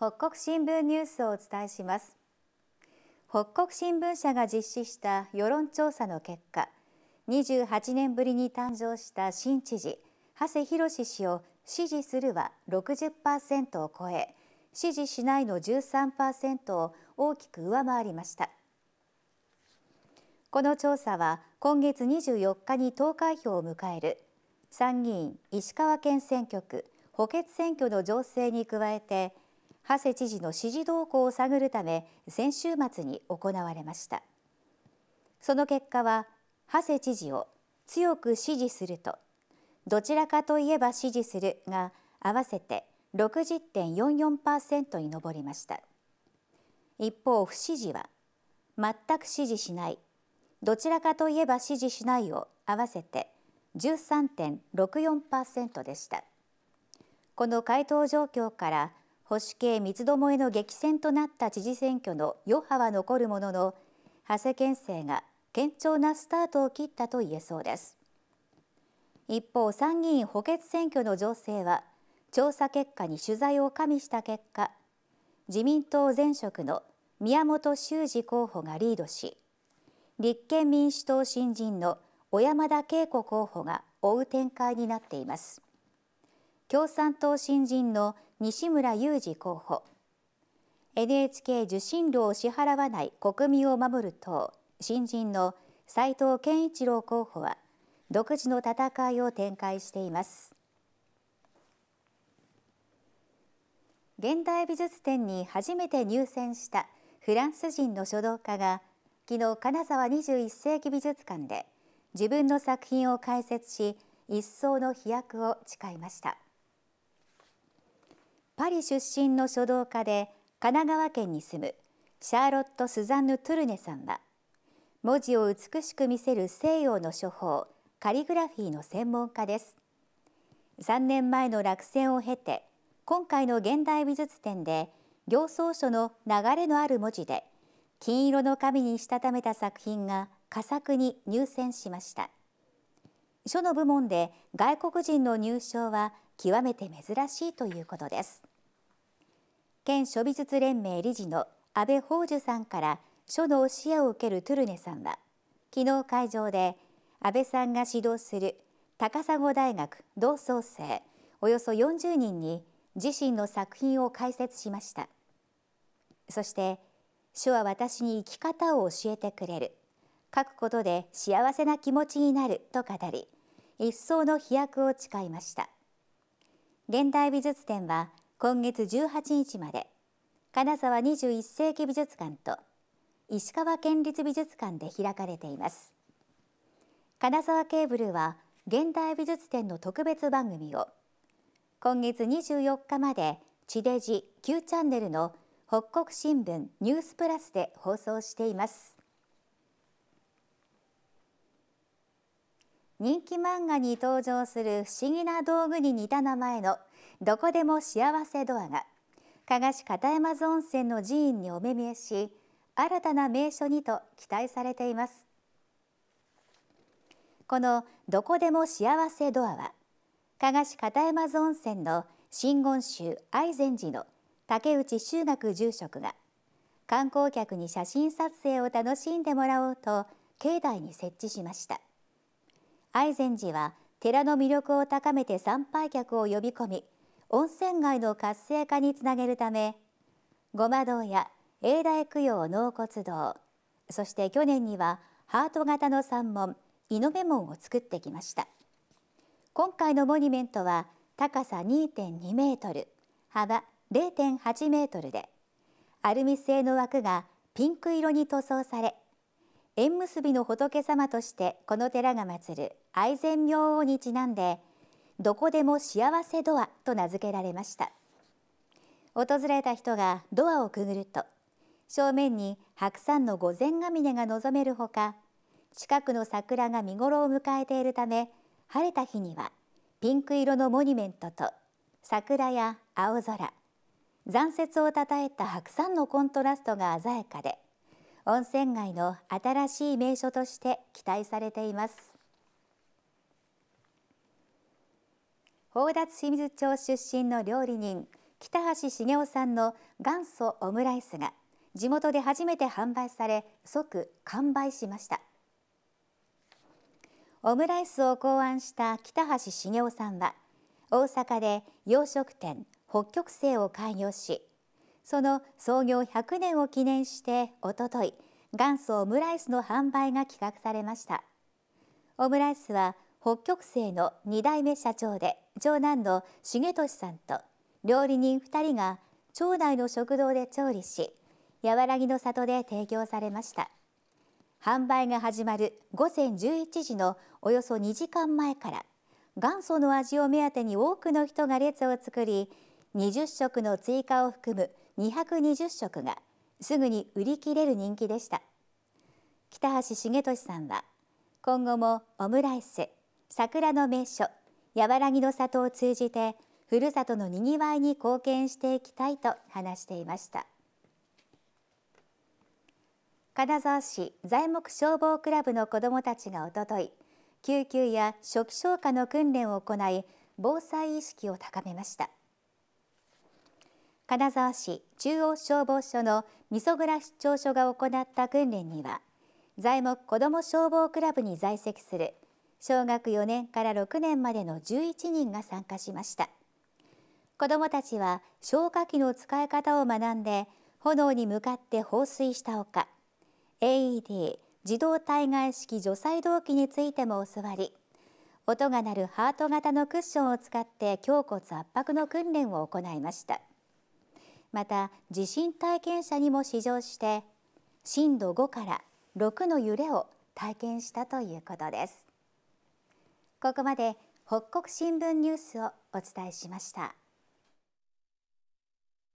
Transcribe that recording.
北国新聞ニュースをお伝えします北国新聞社が実施した世論調査の結果28年ぶりに誕生した新知事長谷博氏を支持するは60%を超え支持しないの13%を大きく上回りましたこの調査は今月24日に投開票を迎える参議院石川県選挙区補欠選挙の情勢に加えて長谷知事の支持動向を探るため先週末に行われましたその結果は長谷知事を強く支持するとどちらかといえば支持するが合わせて60.44%に上りました一方不支持は全く支持しないどちらかといえば支持しないを合わせて13.64%でしたこの回答状況から保守系三つどもえの激戦となった知事選挙の余波は残るものの長谷県政が堅調なスタートを切ったと言えそうです一方参議院補欠選挙の情勢は調査結果に取材を加味した結果自民党前職の宮本修二候補がリードし立憲民主党新人の小山田恵子候補が追う展開になっています共産党新人の西村雄二候補 NHK 受信料を支払わない国民を守る党新人の斉藤健一郎候補は独自の戦いを展開しています現代美術展に初めて入選したフランス人の書道家が昨日金沢二十一世紀美術館で自分の作品を解説し一層の飛躍を誓いました。パリ出身の書道家で神奈川県に住むシャーロット・スザンヌ・トゥルネさんは文字を美しく見せる西洋の処方カリグラフィーの専門家です3年前の落選を経て今回の現代美術展で行草書の流れのある文字で金色の紙にしたためた作品が佳作に入選しました。書の部門で外国人の入賞は極めて珍しいということです県書美術連盟理事の安倍宝珠さんから書の教えを受けるトゥルネさんは昨日会場で安倍さんが指導する高砂大学同窓生およそ40人に自身の作品を解説しましたそして書は私に生き方を教えてくれる書くことで幸せな気持ちになると語り一層の飛躍を誓いました現代美術展は今月18日まで金沢21世紀美術館と石川県立美術館で開かれています金沢ケーブルは現代美術展の特別番組を今月24日まで地デジ9チャンネルの北国新聞ニュースプラスで放送しています人気漫画に登場する不思議な道具に似た名前のどこでも幸せドアが加賀市片山津温泉の寺院にお目見えし新たな名所にと期待されていますこのどこでも幸せドアは加賀市片山津温泉の真言宗愛禅寺の竹内修学住職が観光客に写真撮影を楽しんでもらおうと境内に設置しました愛禅寺は寺の魅力を高めて参拝客を呼び込み温泉街の活性化につなげるためごま堂や永大供養納骨堂そして去年にはハート型の山門井上門を作ってきました今回のモニュメントは高さ2.2メートル幅0.8メートルでアルミ製の枠がピンク色に塗装され縁結びの仏様としてこの寺が祀る愛禅明王にちなんでどこでも幸せドアと名付けられました訪れた人がドアをくぐると正面に白山の御前峰が望めるほか近くの桜が見頃を迎えているため晴れた日にはピンク色のモニュメントと桜や青空残雪をたたえた白山のコントラストが鮮やかで温泉街の新しい名所として期待されています宝達清水町出身の料理人北橋茂雄さんの元祖オムライスが地元で初めて販売され即完売しましたオムライスを考案した北橋茂雄さんは大阪で洋食店北極星を開業しその創業100年を記念しておととい元祖オムライスの販売が企画されましたオムライスは北極星の2代目社長で長男の重俊さんと料理人2人が町内の食堂で調理しやらぎの里で提供されました販売が始まる午前11時のおよそ2時間前から元祖の味を目当てに多くの人が列を作り20食の追加を含む220食がすぐに売り切れる人気でした北橋重俊さんは今後もオムライス桜の名所やわらぎの里を通じてふるさとのにぎわいに貢献していきたいと話していました金沢市材木消防クラブの子どもたちがおととい救急や初期消火の訓練を行い防災意識を高めました金沢市中央消防署の噌蔵市長署が行った訓練には材木子ども消防クラブに在籍する小学4年から6年までの11人が参加しました子どもたちは消火器の使い方を学んで炎に向かって放水したほか AED 自動体外式除細動器についても教わり音が鳴るハート型のクッションを使って胸骨圧迫の訓練を行いましたまた地震体験者にも試乗して震度5から6の揺れを体験したということですここまで北国新聞ニュースをお伝えしました。